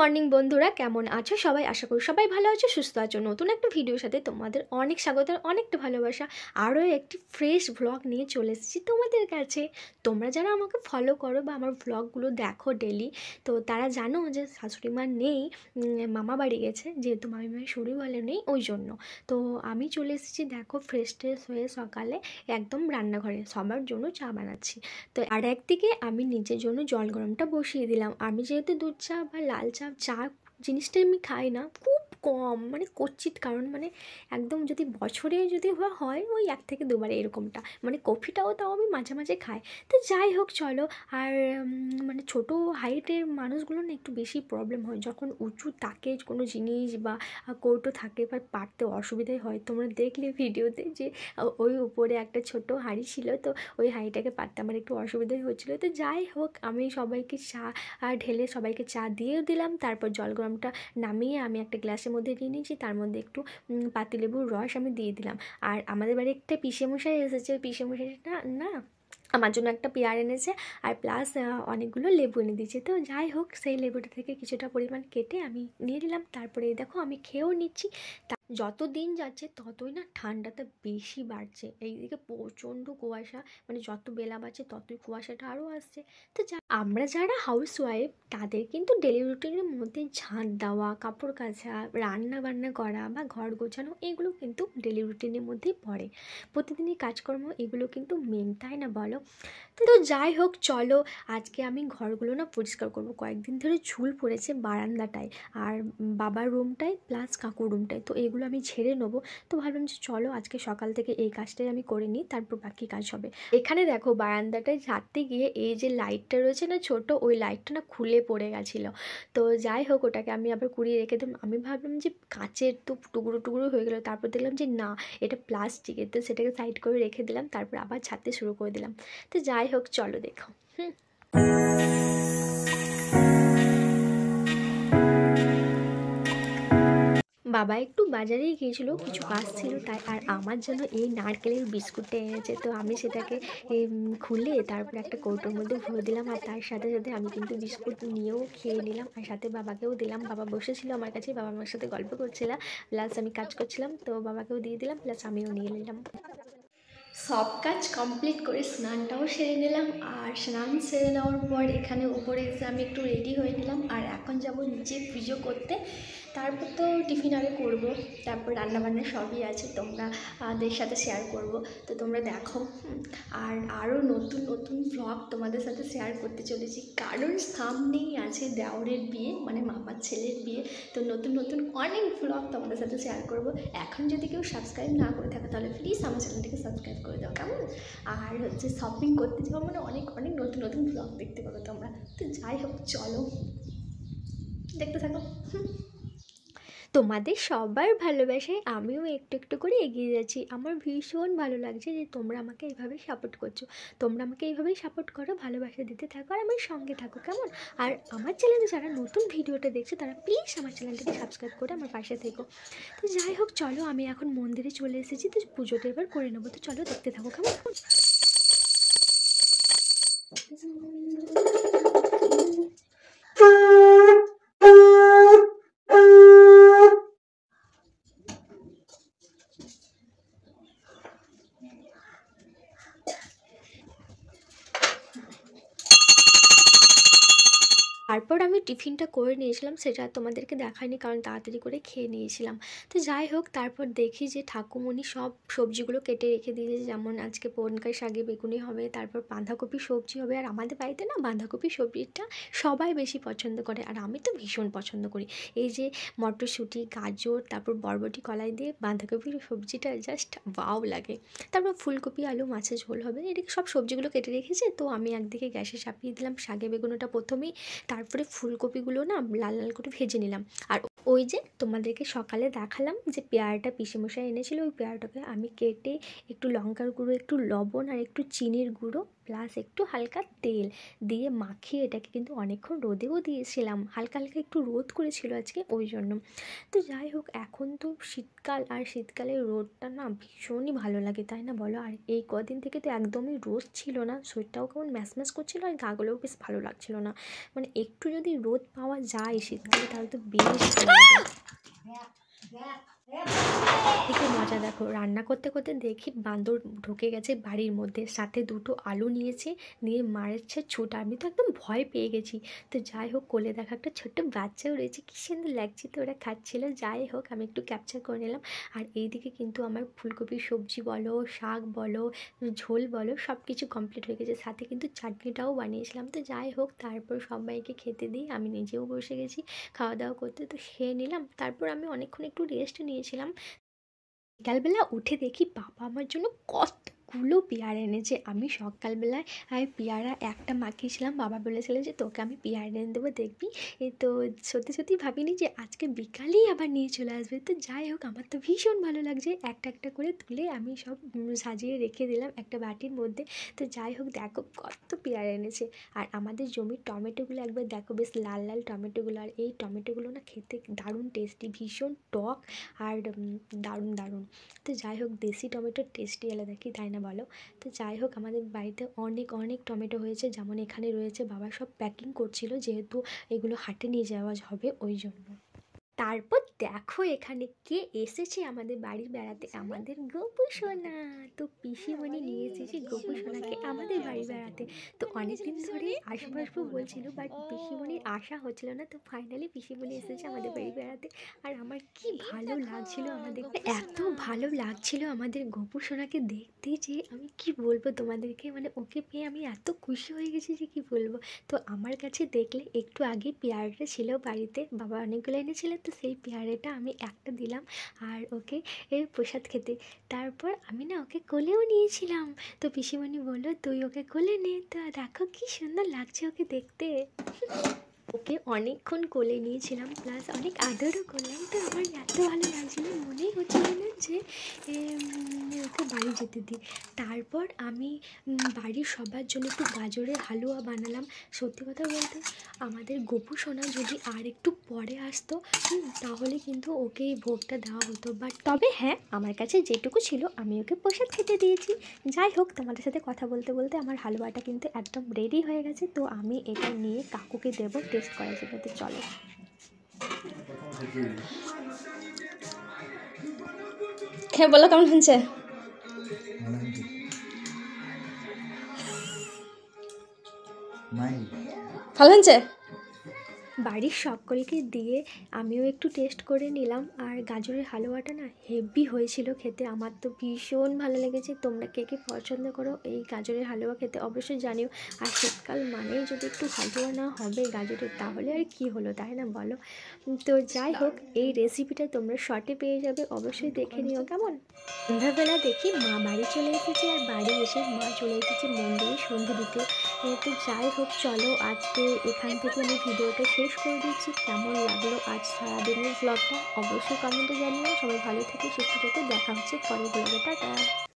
Morning বন্ধুরা কেমন আছো সবাই আশা করি সবাই ভালো আছো সুস্থ আছো নতুন একটা ভিডিওর সাথে তোমাদের অনেক স্বাগত আর অনেকটা ভালোবাসা আরও একটি ফ্রেশ ভ্লগ নিয়ে চলে এসেছি তোমাদের কাছে তোমরা যারা আমাকে ফলো করো বা আমার ভ্লগগুলো দেখো ডেলি তো তারা জানো যে শাশুড়ি মা নেই মামা বাড়ি গেছে যেহেতু মামি মায়ের শরীর ভালো নেই ওই জন্য তো আমি চলে এসেছি দেখো ফ্রেশ ট্রেশ হয়ে সকালে একদম রান্নাঘরে সবার জন্য চা বানাচ্ছি তো আর একদিকে আমি নিজের জন্য জল গরমটা বসিয়ে দিলাম আমি যেহেতু দুধ চা বা লাল চা চা চা জিনিসটাই আমি খাই না খুব কম মানে কচ্ছিত কারণ মানে একদম যদি বছরে যদি হয় ওই এক থেকে দুবার এরকমটা মানে কফিটাও তাও আমি মাঝে মাঝে খাই তো যাই হোক চলো আর মানে ছোট হাইটের মানুষগুলো না একটু বেশি প্রবলেম হয় যখন উঁচু তাকে কোনো জিনিস বা কৌটো থাকে বা পারতে অসুবিধাই হয় তোমরা দেখলে ভিডিওতে যে ওই উপরে একটা ছোট হাঁড়ি ছিল তো ওই হাঁড়িটাকে পারতে আমার একটু অসুবিধাই হচ্ছিলো তো যাই হোক আমি সবাইকে চা ঢেলে সবাইকে চা দিয়েও দিলাম তারপর জল গরমটা নামিয়ে আমি একটা গ্লাসের মধ্যে নিয়ে নিয়েছি তার মধ্যে একটু পাতিলেবুর রস আমি দিয়ে দিলাম আর আমাদের বাড়ি একটা পিসেমশাই এসেছে মশাইটা না আমার জন্য একটা পেয়ার এনেছে আর প্লাস অনেকগুলো লেবু এনে দিয়েছে তো যাই হোক সেই লেবুটা থেকে কিছুটা পরিমাণ কেটে আমি নিয়ে নিলাম তারপরে দেখো আমি খেয়েও নিচ্ছি যত দিন যাচ্ছে ততই না ঠান্ডাটা বেশি বাড়ছে এইদিকে প্রচণ্ড কুয়াশা মানে যত বেলা বাড়ছে ততই কুয়াশাটা আরও আসছে তো যা আমরা যারা হাউস ওয়াইফ তাদের কিন্তু ডেলি রুটিনের মধ্যে ঝাঁট দেওয়া কাপড় কাচা রান্না বান্না করা বা ঘর গোছানো এগুলো কিন্তু ডেলি রুটিনের মধ্যেই পড়ে প্রতিদিনই কাজকর্ম এগুলো কিন্তু মেন তাই না বলো তো যাই হোক চলো আজকে আমি ঘরগুলো না পরিষ্কার করবো কয়েকদিন ধরে ঝুল পড়েছে বারান্দাটায় আর বাবার রুমটায় প্লাস কাকুর রুমটায় তো এগুলো সেগুলো আমি ছেড়ে নেবো তো ভাবলাম যে চলো আজকে সকাল থেকে এই কাজটাই আমি করে নিই তারপর বাকি কাজ হবে এখানে দেখো বারান্দাটায় ছাড়তে গিয়ে এই যে লাইটটা রয়েছে না ছোট ওই লাইটটা না খুলে পড়ে গেছিলো তো যাই হোক ওটাকে আমি আবার কুড়িয়ে রেখে দিলাম আমি ভাবলাম যে কাঁচের তো টুকরো টুকরো হয়ে গেলো তারপর দেখলাম যে না এটা প্লাস্টিকের তো সেটাকে সাইড করে রেখে দিলাম তারপর আবার ছাড়তে শুরু করে দিলাম তো যাই হোক চলো দেখো হুম বাবা একটু বাজারেই গিয়েছিলো কিছু কাজ ছিল তাই আর আমার জন্য এই নারকেলের বিস্কুটটা এনেছে তো আমি সেটাকে খুলে তারপর একটা কৌটোর মধ্যে ভরে দিলাম আর তার সাথে সাথে আমি কিন্তু বিস্কুট নিয়েও খেয়ে নিলাম আর সাথে বাবাকেও দিলাম বাবা বসেছিল আমার কাছে বাবা আমার সাথে গল্প করছিলাম প্লাস আমি কাজ করছিলাম তো বাবাকেও দিয়ে দিলাম প্লাস আমিও নিয়ে নিলাম সব কাজ কমপ্লিট করে স্নানটাও সেরে নিলাম আর স্নান সেরে নেওয়ার পর এখানে উপরে এসে আমি একটু রেডি হয়ে নিলাম আর এখন যাব নিচে পুজো করতে তারপর তো টিফিন আগে করবো তারপর রান্নাবান্না সবই আছে তোমাদের সাথে শেয়ার করব তো তোমরা দেখো আর আরও নতুন নতুন ব্লগ তোমাদের সাথে শেয়ার করতে চলেছি কারণ সামনেই আছে দেওরের বিয়ে মানে মামার ছেলের বিয়ে তো নতুন নতুন অনেক ব্লগ তোমাদের সাথে শেয়ার করব এখন যদি কেউ সাবস্ক্রাইব না করে থাকে তাহলে প্লিজ আমার চ্যানেলটাকে সাবস্ক্রাইব করে দাও কেমন আর হচ্ছে শপিং করতে যাবো মানে অনেক অনেক নতুন নতুন ব্লগ দেখতে পাবো তোমরা তো যাই হোক চলো দেখতে থাকো তোমাদের সবার ভালোবাসায় আমিও একটু একটু করে এগিয়ে যাচ্ছি আমার ভীষণ ভালো লাগছে যে তোমরা আমাকে এইভাবেই সাপোর্ট করছো তোমরা আমাকে এইভাবেই সাপোর্ট করো ভালোবাসা দিতে থাকো আর আমার সঙ্গে থাকো কেমন আর আমার চ্যানেলে যারা নতুন ভিডিওটা দেখছো তারা প্লিজ আমার চ্যানেলটাকে সাবস্ক্রাইব করে আমার পাশে থেকো তো যাই হোক চলো আমি এখন মন্দিরে চলে এসেছি তো পুজোটা এবার করে নেবো তো চলো দেখতে থাকো কেমন Thank you. তারপর আমি টিফিনটা করে নিয়েছিলাম সেটা তোমাদেরকে দেখায়নি কারণ তাড়াতাড়ি করে খেয়ে নিয়েছিলাম তো যাই হোক তারপর দেখি যে ঠাকুমণি সব সবজিগুলো কেটে রেখে দিয়েছে যেমন আজকে পনকাই শাকে বেগুনি হবে তারপর বাঁধাকপি সবজি হবে আর আমাদের বাড়িতে না বাঁধাকপি সবজিটা সবাই বেশি পছন্দ করে আর আমি তো ভীষণ পছন্দ করি এই যে মটরশুঁটি গাজর তারপর বরবটি কলাই দিয়ে বাঁধাকপির সবজিটা জাস্ট বাও লাগে তারপর ফুলকপি আলু মাছের ঝোল হবে এদিকে সব সবজিগুলো কেটে রেখেছে তো আমি একদিকে গ্যাসে চাপিয়ে দিলাম শাকে বেগুনোটা প্রথমেই তারপর তারপরে ফুলকপিগুলো না লাল লাল করে ভেজে নিলাম আর ওই যে তোমাদেরকে সকালে দেখালাম যে পেয়ারাটা পিসেমশাই এনেছিল ওই পেয়ারাটাকে আমি কেটে একটু লঙ্কার গুঁড়ো একটু লবণ আর একটু চিনির গুঁড়ো প্লাস একটু হালকা তেল দিয়ে মাখিয়ে এটাকে কিন্তু অনেকক্ষণ রোদেও দিয়েছিলাম হালকা হালকা একটু রোদ করেছিল আজকে ওই জন্য তো যাই হোক এখন তো শীতকাল আর শীতকালে রোদটা না ভীষণই ভালো লাগে তাই না বলো আর এই কদিন থেকে তো একদমই রোদ ছিল না শরীরটাও কেমন ম্যাচম্যাচ করছিল আর গাগুলোও বেশ ভালো লাগছিল না মানে একটু যদি রোদ পাওয়া যায় শীতকালে তাহলে তো বেশ একটু মজা দেখো রান্না করতে করতে দেখি বান্দর ঢুকে গেছে বাড়ির মধ্যে সাথে দুটো আলু নিয়েছে নিয়ে মারছে ছোট আমি তো একদম ভয় পেয়ে গেছি তো যাই হোক কোলে দেখা একটা ছোট্ট বাচ্চাও রয়েছে কী সুন্দর লাগছে তো ওরা খাচ্ছিল যাই হোক আমি একটু ক্যাপচার করে নিলাম আর এইদিকে কিন্তু আমার ফুলকপির সবজি বলো শাক বলো ঝোল বলো সব কিছু কমপ্লিট হয়ে গেছে সাথে কিন্তু চাটনিটাও বানিয়েছিলাম তো যাই হোক তারপর সবাইকে খেতে দিই আমি নিজেও বসে গেছি খাওয়া দাওয়া করতে তো খেয়ে নিলাম তারপর আমি অনেকক্ষণ একটু রেস্ট নিয়ে গিয়েছিলাম বিকালবেলা উঠে দেখি বাবা আমার জন্য কত অনেকগুলো পেয়ারা এনেছে আমি সকালবেলায় পেয়ারা একটা মাখিয়েছিলাম বাবা বলেছিলেন যে তোকে আমি পেয়ারা এনে দেবো দেখবি তো সত্যি সত্যি ভাবিনি যে আজকে বিকালেই আবার নিয়ে চলে আসবে তো যাই হোক আমার তো ভীষণ ভালো লাগছে একটা একটা করে তুলে আমি সব সাজিয়ে রেখে দিলাম একটা বাটির মধ্যে তো যাই হোক দেখো কত পেয়ারা এনেছে আর আমাদের জমির টমেটোগুলো একবার দেখো বেশ লাল লাল টমেটোগুলো আর এই টমেটোগুলো না খেতে দারুণ টেস্টি ভীষণ টক আর দারুণ দারুণ তো যাই হোক দেশি টমেটোর টেস্টি আলাদা কি তাই না না বলো তো যাই হোক আমাদের বাড়িতে অনেক অনেক টমেটো হয়েছে যেমন এখানে রয়েছে বাবা সব প্যাকিং করছিল যেহেতু এগুলো হাটে নিয়ে যাওয়া হবে ওই জন্য তারপর দেখো এখানে কে এসেছে আমাদের বাড়ি বেড়াতে আমাদের গপু সোনা তো পিসিমণি নিয়ে এসেছে গপু সোনাকে হ্যাঁ, আমাদের বাড়ি বেড়াতে হ্যাঁ, তো অনেকদিন ধরে আসব হ্যাঁ, আসবো বলছিল বাট পিসিমণির আশা হচ্ছিল না তো ফাইনালি পিসিমণি এসেছে আমাদের বাড়ি বেড়াতে আর আমার কি মানে ভালো লাগছিল আমাদের এত ভালো লাগছিল আমাদের গপু সোনাকে দেখতে যে আমি কি বলবো তোমাদেরকে মানে ওকে পেয়ে আমি এত খুশি হয়ে গেছি যে কি বলবো তো আমার কাছে দেখলে একটু আগে পেয়ারটা ছিল বাড়িতে বাবা অনেকগুলো এনেছিলেন তো সেই পেয়ারেটা আমি একটা দিলাম আর ওকে এর প্রসাদ খেতে তারপর আমি না ওকে কোলেও নিয়েছিলাম তো পিসিমণি বললো তুই ওকে কোলে নে তো দেখো কি সুন্দর লাগছে ওকে দেখতে ওকে অনেকক্ষণ কোলে নিয়েছিলাম প্লাস অনেক আদরও করলাম তো আমার এত ভালো লাগছিলো কিছুই হচ্ছিল না যে ওকে বাড়ি যেতে দিই তারপর আমি বাড়ির সবার জন্য একটু গাজরের হালুয়া বানালাম সত্যি কথা বলতে আমাদের গোপু সোনা যদি আর একটু পরে আসতো তাহলে কিন্তু ওকে এই ভোগটা দেওয়া হতো বাট তবে হ্যাঁ আমার কাছে যেটুকু ছিল আমি ওকে প্রসাদ খেতে দিয়েছি যাই হোক তোমাদের সাথে কথা বলতে বলতে আমার হালুয়াটা কিন্তু একদম রেডি হয়ে গেছে তো আমি এটা নিয়ে কাকুকে দেবো টেস্ট করার জন্য তো চলো হ্যাঁ বলো কেমন হয়েছে ভালো হয়েছে বাড়ির সকলকে দিয়ে আমিও একটু টেস্ট করে নিলাম আর গাজরের হালুয়াটা না হেভি হয়েছিল খেতে আমার তো ভীষণ ভালো লেগেছে তোমরা কে কে পছন্দ করো এই গাজরের হালুয়া খেতে অবশ্যই জানিও আর শীতকাল মানেই যদি একটু হালুয়া না হবে গাজরের তাহলে আর কি হলো তাই না বলো তো যাই হোক এই রেসিপিটা তোমরা শর্টে পেয়ে যাবে অবশ্যই দেখে নিও কেমন সন্ধ্যাবেলা দেখি মা বাড়ি চলে এসেছে আর বাড়ি এসে মা চলে এসেছে মন্দিরে সন্ধে দিতে তো যাই হোক চলো আজকে এখান থেকে আমি ভিডিওটা শেষ করে দিচ্ছি কেমন লাগলো আজ সারাদিনের ব্লগটা অবশ্যই কমেন্টে জানিও সবাই ভালো থেকে সুস্থ থেকে দেখা হচ্ছে পরে ব্লগে টাটা